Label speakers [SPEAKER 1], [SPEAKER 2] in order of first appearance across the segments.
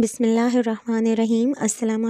[SPEAKER 1] बिसमीम् अल्लाम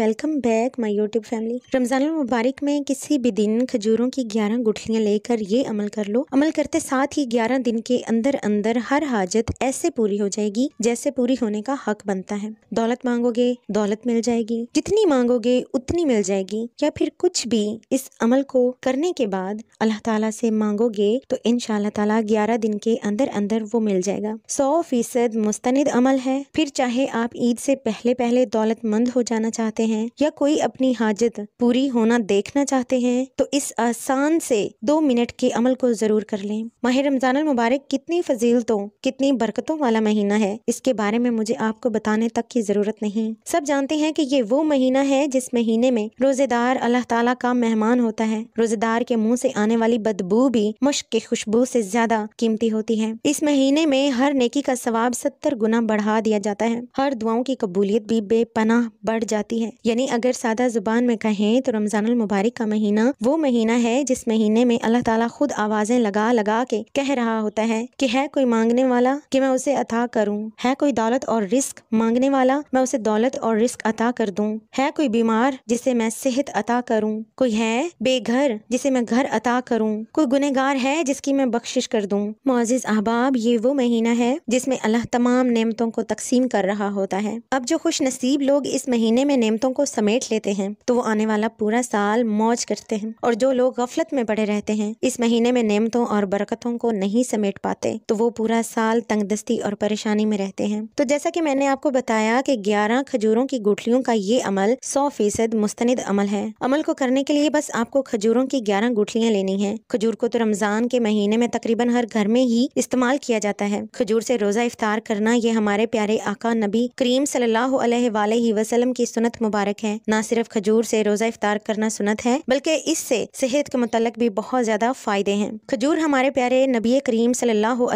[SPEAKER 1] welcome back my YouTube family Ramzan मुबारक में किसी भी दिन खजूरों की 11 गुठलियाँ लेकर ये अमल कर लो अमल करते साथ ही 11 दिन के अंदर अंदर हर हाजत ऐसे पूरी हो जाएगी जैसे पूरी होने का हक बनता है दौलत मांगोगे दौलत मिल जाएगी जितनी मांगोगे उतनी मिल जाएगी या फिर कुछ भी इस अमल को करने के बाद अल्लाह ताला से मांगोगे तो इन ताला ग्यारह दिन के अंदर अंदर वो मिल जाएगा सौ फीसद मुस्तंद अमल है फिर चाहे आप ईद से पहले पहले दौलतमंद हो जाना चाहते हैं या कोई अपनी हाजत पूरी होना देखना चाहते हैं तो इस आसान से दो मिनट के अमल को जरूर कर लें माह रमजान मुबारक कितनी फजीलतों कितनी बरकतों वाला महीना है इसके बारे में मुझे आपको बताने तक की जरूरत नहीं सब जानते हैं कि ये वो महीना है जिस महीने में रोजेदार अल्लाह ताला का मेहमान होता है रोजेदार के मुंह से आने वाली बदबू भी मुश्क की खुशबू से ज्यादा कीमती होती है इस महीने में हर नेकी का स्वाब सत्तर गुना बढ़ा दिया जाता है हर दुआओं की कबूलियत भी बेपनाह बढ़ जाती है यानी अगर सादा जुबान में कहें तो रमज़ान मुबारक का महीना वो महीना है जिस महीने में अल्लाह ताला खुद आवाज़ें लगा लगा के कह रहा होता है कि है कोई मांगने वाला कि मैं उसे अता करूं है कोई दौलत और रिस्क मांगने वाला मैं उसे दौलत और रिस्क अता कर दूं है कोई बीमार जिसे मैं सेहत अता करूं कोई है बेघर जिसे मैं घर अता करूं कोई गुनहगार है जिसकी मैं बख्शिश कर दूं मोजिज अहबाब ये वो महीना है जिसमे अल्लाह तमाम नेमतों को तकसीम कर रहा हो होता है अब जो खुश नसीब लोग इस महीने में नेमतों को समेट लेते हैं तो वो आने वाला पूरा साल मौज करते हैं और जो लोग गफलत में पड़े रहते हैं इस महीने में नेमतों और बरकतों को नहीं समेट पाते तो वो पूरा साल तंगदस्ती और परेशानी में रहते हैं तो जैसा की मैंने आपको बताया की ग्यारह खजूरों की गुठलियों का ये अमल सौ फीसद मुस्तंद अमल है अमल को करने के लिए बस आपको खजूरों की ग्यारह गुठलियाँ लेनी है खजूर को तो रमजान के महीने में तकरीबन हर घर में ही इस्तेमाल किया जाता है खजूर से रोजा इफ्तार करना ये हमारे प्यारे आका नबी करीम सल्लल्लाहु वसलम की सुनत मुबारक है ना सिर्फ खजूर से रोज़ा इफ्तार करना सुनत है बल्कि इससे सेहत के मतलब भी बहुत ज़्यादा फ़ायदे हैं खजूर हमारे प्यारे नबी करीम सल्लल्लाहु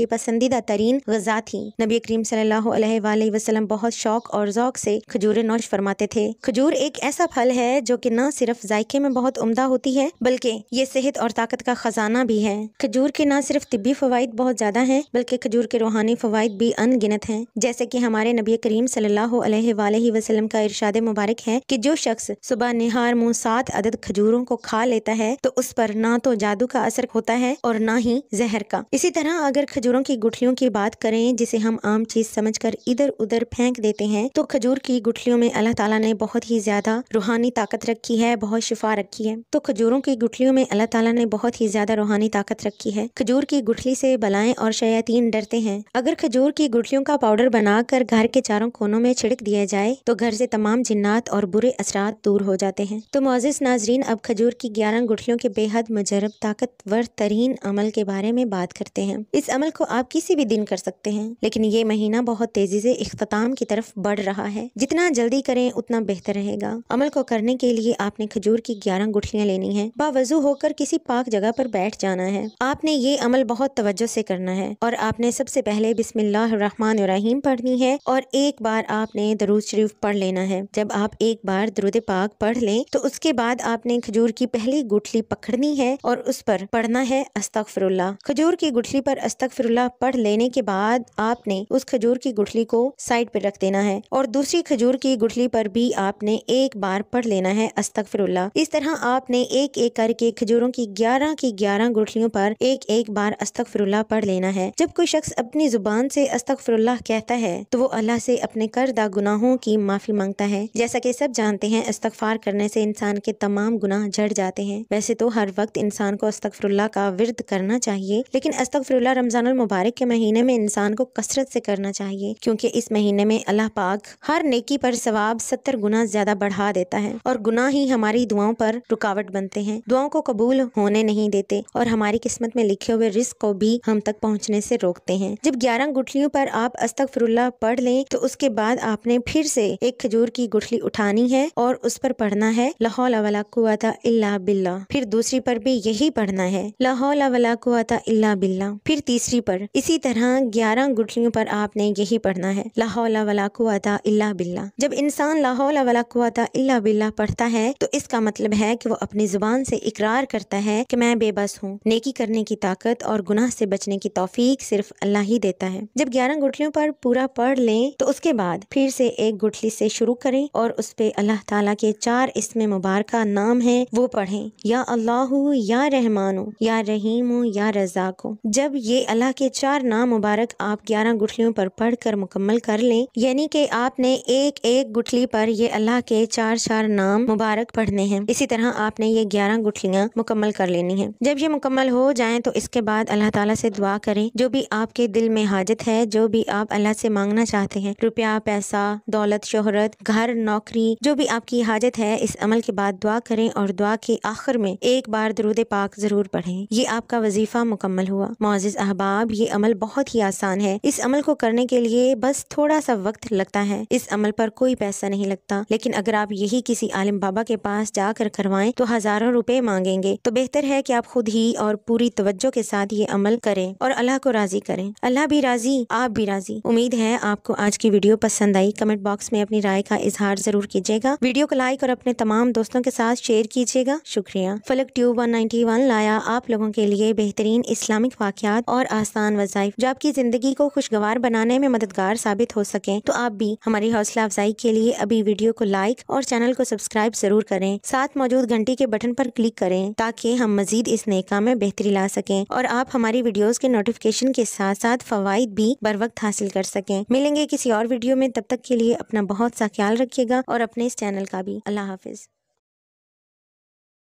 [SPEAKER 1] की पसंदीदा तरीन गजा थी नबी करीम सल्लल्लाहु बहुत शौक और ओक से खजूर नौश फरमाते थे खजूर एक ऐसा फल है जो कि न सिर्फ जायके में बहुत उमदा होती है बल्कि ये सेहत और ताकत का खजाना भी है खजूर के न सिर्फ तिबी फवाद बहुत ज़्यादा है बल्कि खजूर के रूहानी फवायद भी अनगिनत है जैसे जैसे कि हमारे नबी करीम सल्लल्लाहु अलैहि वसल्लम का इरशाद मुबारक है कि जो शख्स सुबह निहार मुंह सात अदद खजूरों को खा लेता है तो उस पर ना तो जादू का असर होता है और ना ही जहर का इसी तरह अगर खजूरों की गुठलियों की बात करें जिसे हम आम चीज समझ कर इधर उधर फेंक देते हैं तो खजूर की गुठलियों में अल्लाह ताला ने बहुत ही ज्यादा रूहानी ताकत रखी है बहुत शिफा रखी है तो खजूरों की गुठलियों में अल्लाह ताला ने बहुत ही ज्यादा रूहानी ताकत रखी है खजूर की गुठली से बलाएं और शयातीन डरते हैं अगर खजूर की गुठलियों का पाउडर बना बनाकर घर के चारों कोनों में छिड़क दिया जाए तो घर से तमाम जिन्नात और बुरे असरात दूर हो जाते हैं तो मोजिस नाजरीन अब खजूर की ग्यारह गुठलियों के बेहद मजरब ताकतवर तरीन अमल के बारे में बात करते हैं इस अमल को आप किसी भी दिन कर सकते हैं लेकिन ये महीना बहुत तेजी से अख्ताम की तरफ बढ़ रहा है जितना जल्दी करें उतना बेहतर रहेगा अमल को करने के लिए आपने खजूर की ग्यारह गुठलियाँ लेनी है बावजू होकर किसी पाक जगह पर बैठ जाना है आपने ये अमल बहुत तवज्जो से करना है और आपने सबसे पहले बिस्मिल्लाम पढ़नी है और एक बार आपने दरूद शरीफ पढ़ लेना है जब आप एक बार दरुद पाक पढ़ लें तो उसके बाद आपने खजूर की पहली गुठली पकड़नी है और उस पर पढ़ना है अस्तक खजूर की गुठली पर अस्तक पढ़ लेने के बाद आपने उस खजूर की गुठली को साइड पर रख देना है और दूसरी खजूर की गुठली पर भी आपने एक बार पढ़ लेना है अस्तक इस तरह आपने एक एक करके खजूरों की ग्यारह की ग्यारह गुठलियों पर एक एक बार अस्तक पढ़ लेना है जब कोई शख्स अपनी जुबान से अस्तक कहता है तो वो अल्लाह से अपने करदा गुनाहों की माफ़ी मांगता है जैसा कि सब जानते हैं इस्तफार करने से इंसान के तमाम गुनाह झड़ जाते हैं वैसे तो हर वक्त इंसान को अस्तफरुल्ला का विरद करना चाहिए लेकिन अस्तफरुल्ला रमजान मुबारक के महीने में इंसान को कसरत से करना चाहिए क्योंकि इस महीने में अल्लाह पाक हर नेकी पर सवाब सत्तर गुना ज्यादा बढ़ा देता है और गुना ही हमारी दुआओं पर रुकावट बनते हैं दुआओं को कबूल होने नहीं देते और हमारी किस्मत में लिखे हुए रिस्क को भी हम तक पहुँचने से रोकते हैं जब ग्यारह गुठलियों पर आप अस्तक जिक्रुल्ला पढ़ लें तो उसके बाद आपने फिर से एक खजूर की गुठली उठानी है और उस पर पढ़ना है लाहौला वला कुआता इल्ला बिल्ला फिर दूसरी पर भी यही पढ़ना है लाहौला वाला कुआता इल्ला बिल्ला फिर तीसरी पर इसी तरह ग्यारह गुठलियों पर आपने यही पढ़ना है लाहौला वाला कुआता इल्ला बिल्ला जब इंसान लाहौला वला कुआता इल्ला बिल्ला पढ़ता है तो इसका मतलब है की वो अपनी जुबान से इकरार करता है की मैं बेबस हूँ नेकी करने की ताकत और गुनाह से बचने की तोफीक सिर्फ अल्लाह ही देता है जब ग्यारह गुठलियों पर पूरा पूरा पढ़ लें तो उसके बाद फिर से एक गुठली से शुरू करें और उस पे अल्लाह ताला के चार इसमें मुबारक नाम है वो पढ़ें या अल्लाह या रहमानो या रहीम या हो जब ये अल्लाह के चार नाम मुबारक आप ग्यारह गुठलियों पर पढ़ कर मुकम्मल कर लें यानी कि आपने एक एक गुठली पर ये अल्लाह के चार चार नाम मुबारक पढ़ने हैं इसी तरह आपने ये ग्यारह गुठलियाँ मुकम्मल कर लेनी है जब ये मुकम्मल हो जाए तो इसके बाद अल्लाह ताला से दुआ करें जो भी आपके दिल में हाजत है जो भी आप अल्लाह से मांगना चाहते हैं रुपया पैसा दौलत शोहरत घर नौकरी जो भी आपकी हाजत है इस अमल के बाद दुआ करें और दुआ के आखिर में एक बार दरूद पाक जरूर पढ़ें ये आपका वजीफा मुकम्मल हुआ मोजिज अहबाब ये अमल बहुत ही आसान है इस अमल को करने के लिए बस थोड़ा सा वक्त लगता है इस अमल पर कोई पैसा नहीं लगता लेकिन अगर आप यही किसी आलिम बाबा के पास जाकर करवाएं तो हजारों रुपए मांगेंगे तो बेहतर है कि आप खुद ही और पूरी तवज्जो के साथ ये अमल करें और अल्लाह को राजी करें अल्लाह भी राजी आप भी राजी उम्मीद है आपको आज की वीडियो पसंद आई कमेंट बॉक्स में अपनी राय का इजहार जरूर कीजिएगा वीडियो को लाइक और अपने तमाम दोस्तों के साथ शेयर कीजिएगा शुक्रिया फलक ट्यूब 191 लाया आप लोगों के लिए बेहतरीन इस्लामिक वाकियात और आसान वजाइफ जो आपकी जिंदगी को खुशगवार बनाने में मददगार साबित हो सके तो आप भी हमारी हौसला अफजाई के लिए अभी वीडियो को लाइक और चैनल को सब्सक्राइब जरूर करें साथ मौजूद घंटी के बटन पर क्लिक करें ताकि हम मजीद इस नए काम में बेहतरी ला सकें और आप हमारी वीडियोज के नोटिफिकेशन के साथ साथ फवाद भी बर वक्त हासिल कर सकें सकें मिलेंगे किसी और वीडियो में तब तक के लिए अपना बहुत सा ख्याल रखिएगा और अपने इस चैनल का भी अल्लाह हाफिज़